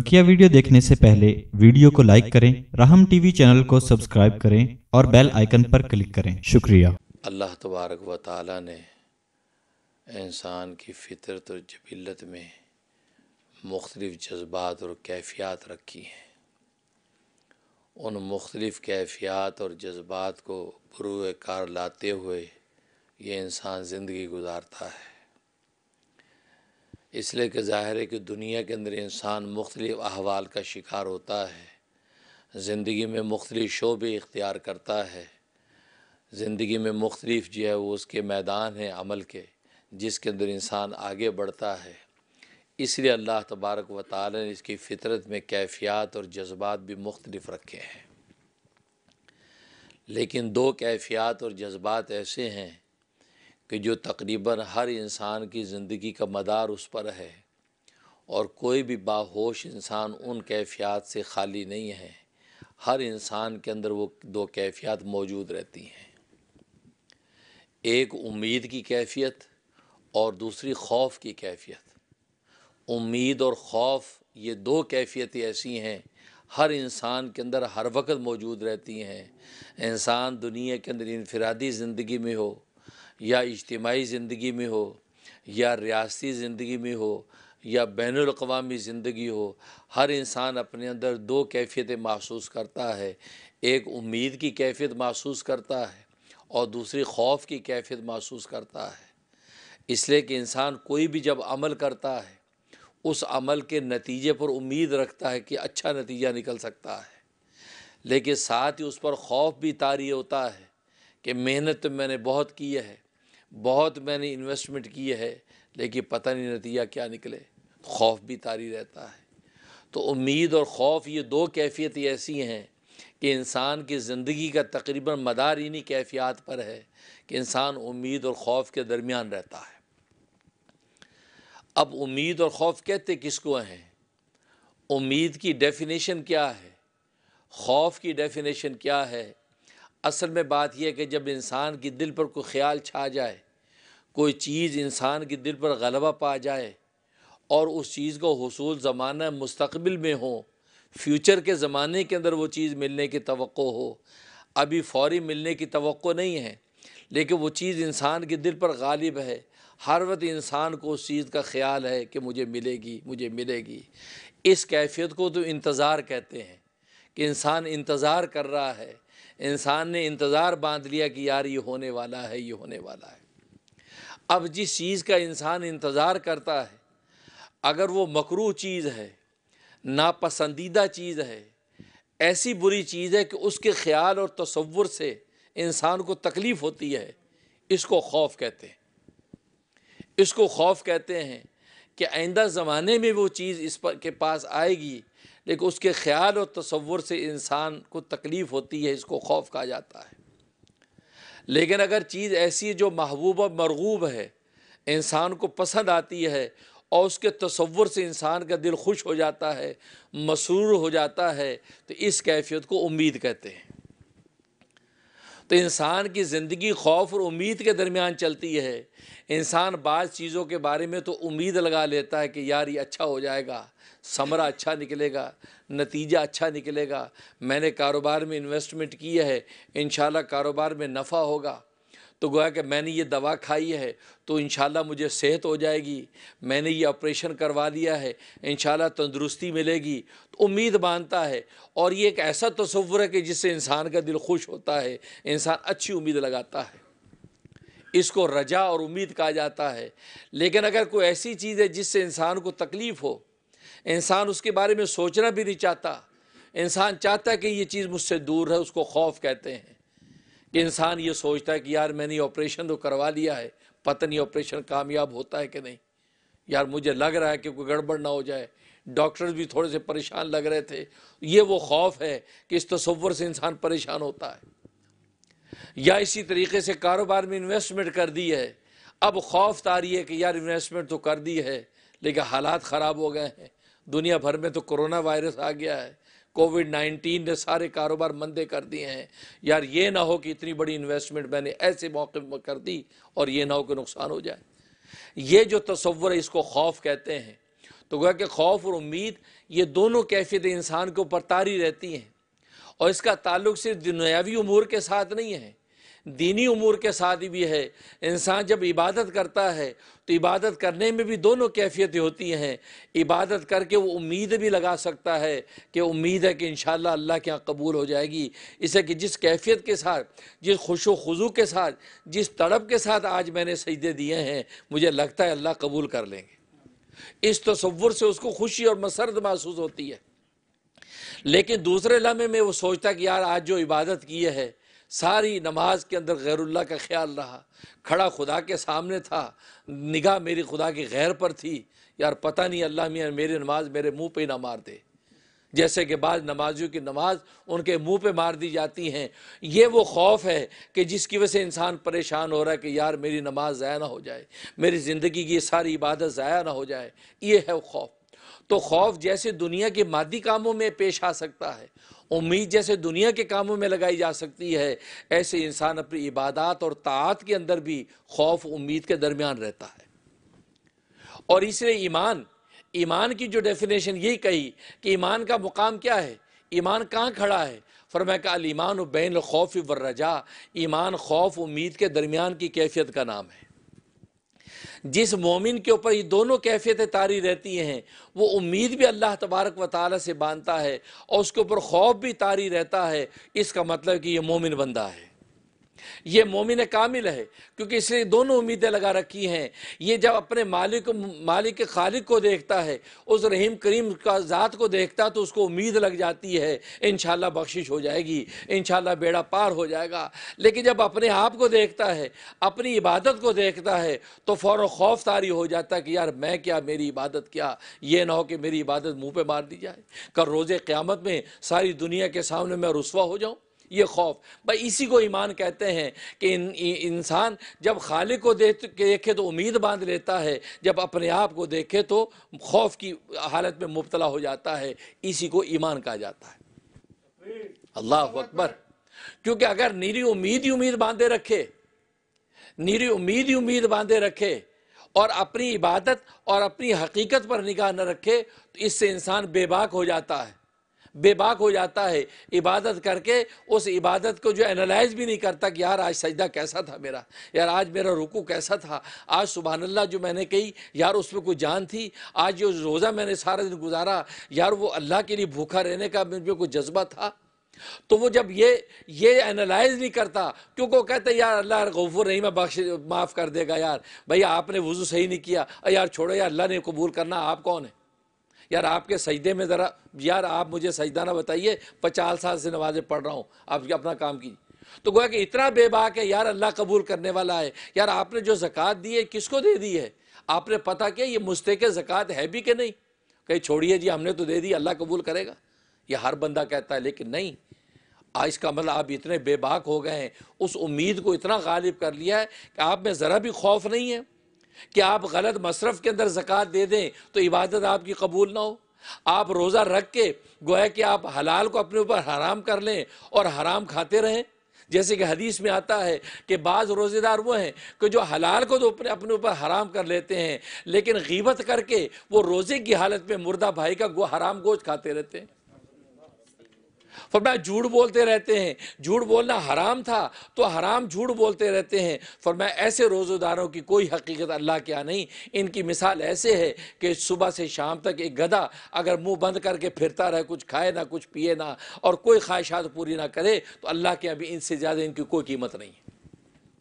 बकिया वीडियो देखने से पहले वीडियो को लाइक करें राहम टीवी चैनल को सब्सक्राइब करें और बेल आइकन पर क्लिक करें शुक्रिया अल्लाह तबारक व ताली ने इंसान की फितरत और जबिलत में मुख्तलिफ़ जज्बात और कैफियात रखी हैं उन मुख्तलिफ़ कैफियात और जज्बात को बुरुए कार लाते हुए ये इंसान ज़िंदगी गुजारता है इसलिए कि ज़ाहिर है कि दुनिया के अंदर इंसान मुख्तलिफ़ अहवाल का शिकार होता है ज़िंदगी में मुख्तलि शोबे इख्तियार करता है ज़िंदगी में मुख्तलिफ जो है वो उसके मैदान हैं अमल के जिसके अंदर इंसान आगे बढ़ता है इसलिए अल्लाह तबारक व ताल ने इसकी फितरत में कैफियत और जज्बात भी मुख्तलिफ रखे हैं लेकिन दो कैफियत और जज्बात ऐसे हैं कि जो तकरीबन हर इंसान की ज़िंदगी का मदार उस पर है और कोई भी बाहोश इंसान उन कैफियत से खाली नहीं है हर इंसान के अंदर वो दो कैफियत मौजूद रहती हैं एक उम्मीद की कैफियत और दूसरी खौफ की कैफियत उम्मीद और खौफ ये दो कैफियतें ऐसी हैं हर इंसान के अंदर हर वक्त मौजूद रहती हैं इंसान दुनिया के अंदर इनफरादी ज़िंदगी में हो या इज्तमाही ज़िंदगी में हो या रियासी ज़िंदगी में हो या बैन अवी ज़िंदगी हो हर इंसान अपने अंदर दो कैफियतें महसूस करता है एक उम्मीद की कैफियत महसूस करता है और दूसरी खौफ की कैफियत महसूस करता है इसलिए कि इंसान कोई भी जब अमल करता है उस अमल के नतीजे पर उम्मीद रखता है कि अच्छा नतीजा निकल सकता है लेकिन साथ ही उस पर खौफ भी तारी होता है कि मेहनत तो मैंने बहुत की है बहुत मैंने इन्वेस्टमेंट किए है लेकिन पता नहीं नतीजा क्या निकले खौफ भी तारी रहता है तो उम्मीद और खौफ ये दो कैफ़ियत ऐसी हैं कि इंसान की ज़िंदगी का तकरीबन मदार इन्हीं कैफियात पर है कि इंसान उम्मीद और खौफ के दरमियान रहता है अब उम्मीद और खौफ कहते किसको हैं उम्मीद की डेफिनेशन क्या है खौफ की डेफिनेशन क्या है असल में बात यह है कि जब इंसान के दिल पर कोई ख्याल छा जाए कोई चीज़ इंसान के दिल पर गलबा पा जाए और उस चीज़ का हसूल ज़माना मुस्तबिल में हो फ्यूचर के ज़माने के अंदर वो चीज़ मिलने की तो हो अभी फौरी मिलने की तो नहीं है लेकिन वो चीज़ इंसान के दिल पर गालिब है हर वक्त इंसान को उस चीज़ का ख्याल है कि मुझे मिलेगी मुझे मिलेगी इस कैफियत को तो इंतज़ार कहते हैं कि इंसान इंतज़ार कर रहा है इंसान ने इंतज़ार बांध लिया कि यार ये होने वाला है ये होने वाला है अब जिस चीज़ का इंसान इंतज़ार करता है अगर वो मकरू चीज़ है नापसंदीदा चीज़ है ऐसी बुरी चीज़ है कि उसके ख्याल और तस्वुर से इंसान को तकलीफ़ होती है इसको खौफ कहते हैं इसको खौफ कहते हैं कि आइंदा ज़माने में वो चीज़ इस पर के पास आएगी लेकिन उसके ख्याल और तस्वुर से इंसान को तकलीफ़ होती है इसको खौफ कहा जाता है लेकिन अगर चीज़ ऐसी है जो महबूब और मरगूब है इंसान को पसंद आती है और उसके तस्वुर से इंसान का दिल खुश हो जाता है मसरूर हो जाता है तो इस कैफियत को उम्मीद कहते हैं तो इंसान की ज़िंदगी खौफ और उम्मीद के दरमियान चलती है इंसान बाज़ चीज़ों के बारे में तो उम्मीद लगा लेता है कि यार ये अच्छा हो जाएगा समरा अच्छा निकलेगा नतीजा अच्छा निकलेगा मैंने कारोबार में इन्वेस्टमेंट किया है इन कारोबार में नफ़ा होगा तो गोया कि मैंने ये दवा खाई है तो इन मुझे सेहत हो जाएगी मैंने ये ऑपरेशन करवा लिया है इन तंदुरुस्ती मिलेगी तो उम्मीद बांधता है और ये एक ऐसा तस्वुर है कि जिससे इंसान का दिल खुश होता है इंसान अच्छी उम्मीद लगाता है इसको रजा और उम्मीद कहा जाता है लेकिन अगर कोई ऐसी चीज़ है जिससे इंसान को तकलीफ़ हो इंसान उसके बारे में सोचना भी नहीं चाहता इंसान चाहता है कि ये चीज़ मुझसे दूर है उसको खौफ कहते हैं इंसान ये सोचता है कि यार मैंने ऑपरेशन तो करवा लिया है पता नहीं ऑपरेशन कामयाब होता है कि नहीं यार मुझे लग रहा है कि कोई गड़बड़ ना हो जाए डॉक्टर्स भी थोड़े से परेशान लग रहे थे ये वो खौफ है कि इस तस्वर से इंसान परेशान होता है या इसी तरीके से कारोबार में इन्वेस्टमेंट कर दी है अब खौफ तारी तो है कि यार इन्वेस्टमेंट तो कर दी है लेकिन हालात ख़राब हो गए हैं दुनिया भर में तो कोरोना वायरस आ गया है कोविड नाइन्टीन ने सारे कारोबार मंदे कर दिए हैं यार ये ना हो कि इतनी बड़ी इन्वेस्टमेंट मैंने ऐसे मौके पर कर दी और ये ना हो कि नुकसान हो जाए ये जो तस्वर है इसको खौफ कहते हैं तो गोया कि खौफ और उम्मीद ये दोनों कैफियत इंसान के ऊपर तारी रहती हैं और इसका ताल्लुक सिर्फ दुनियावी उमूर के साथ नहीं है दीनी उमूर के साथ भी है इंसान जब इबादत करता है तो इबादत करने में भी दोनों कैफियतें होती हैं इबादत करके वो उम्मीद भी लगा सकता है कि उम्मीद है कि इन अल्लाह के यहाँ कबूल हो जाएगी इसे कि जिस कैफियत के साथ जिस खुश व खजू के साथ जिस तड़प के साथ आज मैंने सजदे दिए हैं मुझे लगता है अल्लाह कबूल कर लेंगे इस तस्वुर से उसको खुशी और मसरद महसूस होती है लेकिन दूसरे लम्हे में वो सोचता कि यार आज जो इबादत की है सारी नमाज के अंदर गैरुल्ला का ख्याल रहा खड़ा खुदा के सामने था निगाह मेरी खुदा की गैर पर थी यार पता नहीं अल्लाह मियाँ मेरी नमाज मेरे मुंह पे ना मार दे जैसे कि बाद नमाजियों की नमाज उनके मुंह पे मार दी जाती हैं ये वो खौफ है कि जिसकी वजह से इंसान परेशान हो रहा है कि यार मेरी नमाज ज़ाया ना हो जाए मेरी ज़िंदगी की सारी इबादत ज़ाया ना हो जाए ये है खौफ तो खौफ जैसे दुनिया के मादी कामों में पेश आ सकता है उम्मीद जैसे दुनिया के कामों में लगाई जा सकती है ऐसे इंसान अपनी इबादत और तात के अंदर भी खौफ उम्मीद के दरमियान रहता है और इसलिए ईमान ईमान की जो डेफिनेशन यही कही कि ईमान का मुकाम क्या है ईमान कहाँ खड़ा है फरमा का अलीमान बैन खौफ वर्रजा ईमान खौफ उम्मीद के दरमियान की कैफियत का नाम है जिस मोमिन के ऊपर ये दोनों कैफियतें तारी रहती हैं वो उम्मीद भी अल्लाह तबारक व ताल से बांधता है और उसके ऊपर खौफ भी तारी रहता है इसका मतलब कि यह मोमिन बंदा है ये मोमिन कामिल है क्योंकि इसलिए दोनों उम्मीदें लगा रखी हैं ये जब अपने मालिक मालिक के खालिक को देखता है उस रहीम करीम का ज़ात को देखता है तो उसको उम्मीद लग जाती है इन बख्शिश हो जाएगी इन बेड़ा पार हो जाएगा लेकिन जब अपने आप को देखता है अपनी इबादत को देखता है तो फ़ौर खौफ तारी हो जाता है कि यार मैं क्या मेरी इबादत क्या ये ना हो कि मेरी इबादत मुँह पर मार दी जाए कल रोज़ क़्यामत में सारी दुनिया के सामने मैं रसवा हो जाऊँ ये खौफ भाई इसी को ईमान कहते हैं कि इंसान जब खालिक को देख देखे तो उम्मीद बांध लेता है जब अपने आप को देखे तो खौफ की हालत में मुबतला हो जाता है इसी को ईमान कहा जाता है अल्लाह अकबर क्योंकि अगर निरी उम्मीद ही उम्मीद बांधे रखे निरी उम्मीद ही उम्मीद बांधे रखे और अपनी इबादत और अपनी हकीकत पर निगाह न रखे तो इससे इंसान बेबाक हो जाता है बेबाक हो जाता है इबादत करके उस इबादत को जो एनालाइज भी नहीं करता कि यार आज सजदा कैसा था मेरा यार आज मेरा रुकू कैसा था आज सुबहानल्ला जो मैंने कही यार उसमें कोई जान थी आज जो रोज़ा मैंने सारा दिन गुजारा यार वो अल्लाह के लिए भूखा रहने का मुझमें कोई जज्बा था तो वो जब ये ये एनालाइज नहीं करता क्योंकि वो कहते यार अल्लाह गफूर नहीं मैं बख्श माफ़ कर देगा यार भैया आपने वज़ू सही नहीं किया यार छोड़ो यार अल्लाह ने कबूल करना आप कौन है यार आपके सजदे में ज़रा यार आप मुझे सजदा ना बताइए पचास साल से नमाजें पढ़ रहा हूँ आप अपना काम कीजिए तो गोया कि इतना बेबाक है यार अल्लाह कबूल करने वाला है यार आपने जो ज़क़़त दी है किसको दे दी है आपने पता किया ये मुस्तक ज़क़़त है भी कि नहीं कहीं छोड़िए जी हमने तो दे दी अल्लाह कबूल करेगा ये हर बंदा कहता है लेकिन नहीं आज इसका मतलब आप इतने बेबाक हो गए हैं उस उम्मीद को इतना गालिब कर लिया है कि आप में ज़रा भी खौफ नहीं है कि आप गलत मशरफ के अंदर जक़ात दे दें तो इबादत आपकी कबूल ना हो आप रोज़ा रख के गोया कि आप हलाल को अपने ऊपर हराम कर लें और हराम खाते रहें जैसे कि हदीस में आता है कि बाज़ रोज़ेदार वो हैं कि जो हलाल को तो अपने अपने ऊपर हराम कर लेते हैं लेकिन गीबत करके वो रोज़े की हालत में मुर्दा भाई का गो हराम गोश खाते रहते हैं फरमाया झूठ बोलते रहते हैं झूठ बोलना हराम था तो हराम झूठ बोलते रहते हैं फरमाया ऐसे रोज़ेदारों की कोई हकीकत अल्लाह के यहाँ नहीं इनकी मिसाल ऐसे है कि सुबह से शाम तक एक गधा अगर मुंह बंद करके फिरता रहे कुछ खाए ना कुछ पिए ना और कोई ख्वाहिशात पूरी ना करे तो अल्लाह के अभी इनसे ज़्यादा इनकी कोई कीमत नहीं है